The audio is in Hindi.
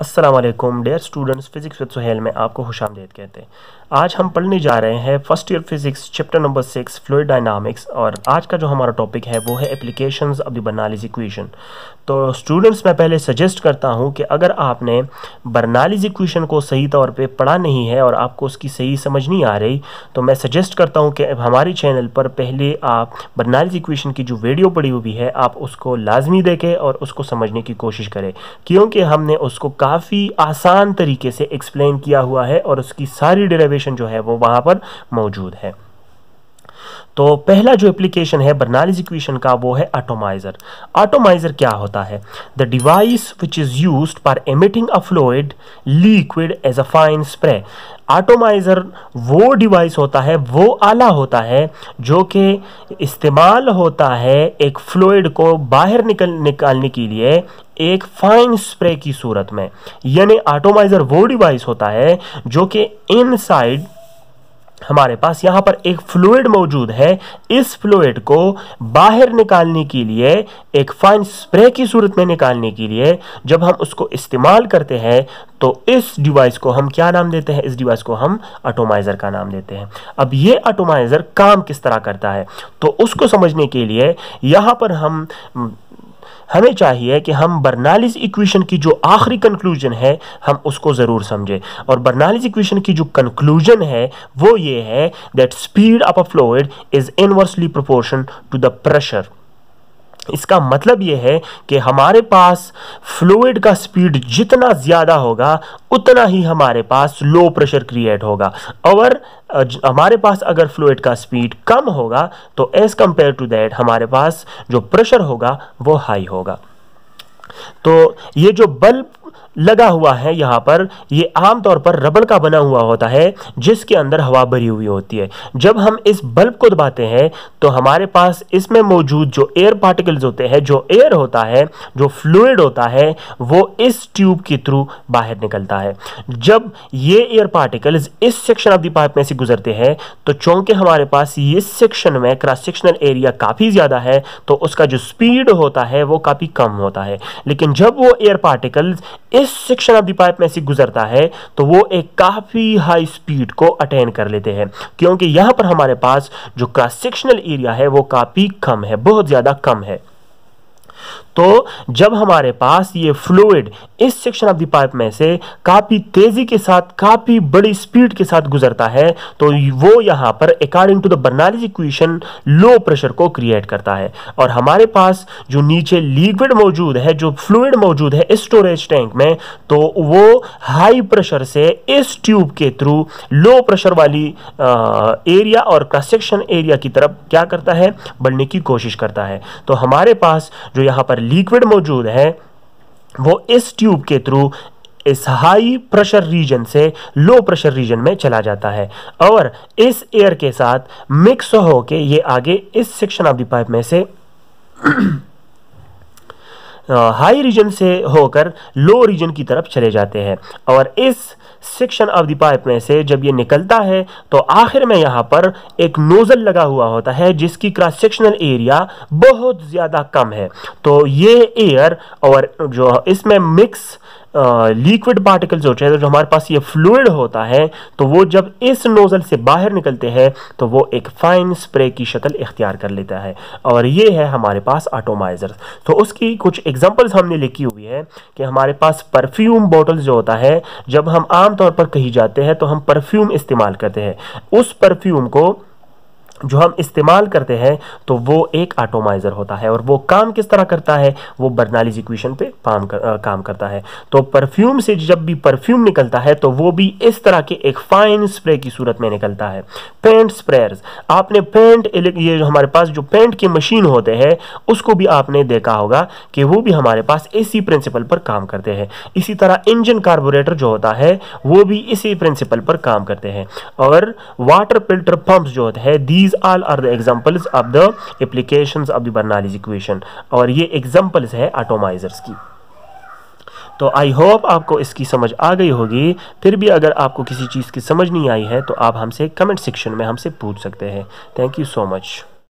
Aslam dear students physics with Suhail में आपको खुश आमदेद कहते हैं आज हम पढ़ने जा रहे हैं first year physics chapter number six fluid dynamics और आज का जो हमारा टॉपिक है वो है application of the Bernoulli's equation तो स्टूडेंट्स मैं पहले सजेस्ट करता हूँ कि अगर आपने बर्नालीज इक्वेशन को सही तौर पर पढ़ा नहीं है और आपको उसकी सही समझ नहीं आ रही तो मैं सजेस्ट करता हूँ कि हमारे चैनल पर पहले आप बर्नालीज इक्वेशन की जो वीडियो पड़ी हुई है आप उसको लाजमी देखें और उसको समझने की कोशिश करें क्योंकि हमने उसको काफ़ी आसान तरीके से एक्सप्लेन किया हुआ है और उसकी सारी डेरिवेशन जो है वो वहाँ पर मौजूद है तो पहला जो एप्लीकेशन है बर्नालिस इक्वेशन का वो है ऑटोमाइजर ऑटोमाइजर क्या होता है the device which is use for emitting a fluid liquid as a fine spray atomizer वो डिवाइस होता है वो आला होता है जो कि इस्तेमाल होता है एक फ्लोइड को बाहर निकल निकालने के लिए एक फाइन स्प्रे की सूरत में यानी ऑटोमाइजर वो डिवाइस होता है जो कि इनसाइड हमारे पास यहाँ पर एक फ्लूड मौजूद है इस फ्लूड को बाहर निकालने के लिए एक फाइन स्प्रे की सूरत में निकालने के लिए जब हम उसको इस्तेमाल करते हैं तो इस डिवाइस को हम क्या नाम देते हैं इस डिवाइस को हम ऑटोमाइज़र का नाम देते हैं अब ये ऑटोमाइज़र काम किस तरह करता है तो उसको समझने के लिए यहाँ पर हम हमें चाहिए कि हम बर्नालिस इक्वेशन की जो आखिरी कंक्लूजन है हम उसको ज़रूर समझें और बर्नालिस इक्वेशन की जो कंक्लूजन है वो ये है that speed of a fluid is inversely proportion to the pressure इसका मतलब ये है कि हमारे पास फ्लूड का स्पीड जितना ज़्यादा होगा उतना ही हमारे पास लो प्रेशर क्रिएट होगा और हमारे पास अगर फ्लूड का स्पीड कम होगा तो एज़ कंपेयर टू दैट हमारे पास जो प्रेशर होगा वो हाई होगा तो ये जो बल्ब लगा हुआ है यहाँ पर ये आमतौर पर रबड़ का बना हुआ होता है जिसके अंदर हवा भरी हुई होती है जब हम इस बल्ब को दबाते हैं तो हमारे पास इसमें मौजूद जो एयर पार्टिकल्स होते हैं जो एयर होता है जो फ्लूड होता है वो इस ट्यूब के थ्रू बाहर निकलता है जब ये एयर पार्टिकल्स इस सेक्शन ऑफ द पाइप में से गुजरते हैं तो चूंकि हमारे पास इस सेक्शन में क्रॉस सेक्शनल एरिया काफ़ी ज़्यादा है तो उसका जो स्पीड होता है वो काफ़ी कम होता है लेकिन जब वो एयर पार्टिकल्स इस जिस सेक्शन ऑफ द पाइप में से गुजरता है तो वो एक काफ़ी हाई स्पीड को अटेन कर लेते हैं क्योंकि यहाँ पर हमारे पास जो क्रॉस सेक्शनल एरिया है वो काफ़ी कम है बहुत ज़्यादा कम है तो जब हमारे पास ये फ्लूड इस सेक्शन ऑफ द पाइप में से काफ़ी तेज़ी के साथ काफ़ी बड़ी स्पीड के साथ गुजरता है तो वो यहाँ पर according to the equation low pressure को क्रिएट करता है और हमारे पास जो नीचे लिक्विड मौजूद है जो फ्लूड मौजूद है स्टोरेज टैंक में तो वो हाई प्रेशर से इस ट्यूब के थ्रू लो प्रेशर वाली आ, एरिया और क्रॉस सेक्शन एरिया की तरफ क्या करता है बढ़ने की कोशिश करता है तो हमारे पास जो यहाँ यहाँ पर लिक्विड मौजूद है वो इस ट्यूब के थ्रू इस हाई प्रेशर रीजन से लो प्रेशर रीजन में चला जाता है और इस एयर के साथ मिक्स होके ये आगे इस सेक्शन ऑफ द पाइप में से हाई रीजन से होकर लो रीजन की तरफ चले जाते हैं और इस सेक्शन ऑफ द पाइप में से जब ये निकलता है तो आखिर में यहाँ पर एक नोज़ल लगा हुआ होता है जिसकी क्रॉस सेक्शनल एरिया बहुत ज़्यादा कम है तो ये एयर और जो इसमें मिक्स लिक्विड पार्टिकल्स होते हैं तो जो हमारे पास ये फ्लूड होता है तो वो जब इस नोज़ल से बाहर निकलते हैं तो वो एक फ़ाइन स्प्रे की शक्ल इख्तियार कर लेता है और ये है हमारे पास ऑटोमाइजर तो उसकी कुछ एग्जांपल्स हमने लिखी हुई है कि हमारे पास परफ्यूम बॉटल्स जो होता है जब हम आमतौर पर कहीं जाते हैं तो हम परफ्यूम इस्तेमाल करते हैं उस परफ्यूम को जो हम इस्तेमाल करते हैं तो वो एक आटोमाइज़र होता है और वो काम किस तरह करता है वो बर्नालीज इक्वेशन पे काम कर, आ, काम करता है तो परफ्यूम से जब भी परफ्यूम निकलता है तो वो भी इस तरह के एक फाइन स्प्रे की सूरत में निकलता है पेंट स्प्रेयर्स आपने पेंट ये हमारे पास जो पेंट की मशीन होते हैं उसको भी आपने देखा होगा कि वो भी हमारे पास इसी प्रिंसिपल पर काम करते हैं इसी तरह इंजन कार्बोरेटर जो होता है वो भी इसी प्रिंसिपल पर काम करते हैं और वाटर फिल्टर पम्प जो होते हैं these these all are the examples of the applications of the Bernoulli's equation और ये examples है atomizers की तो आई होप आपको इसकी समझ आ गई होगी फिर भी अगर आपको किसी चीज़ की समझ नहीं आई है तो आप हमसे कमेंट सेक्शन में हमसे पूछ सकते हैं थैंक यू सो मच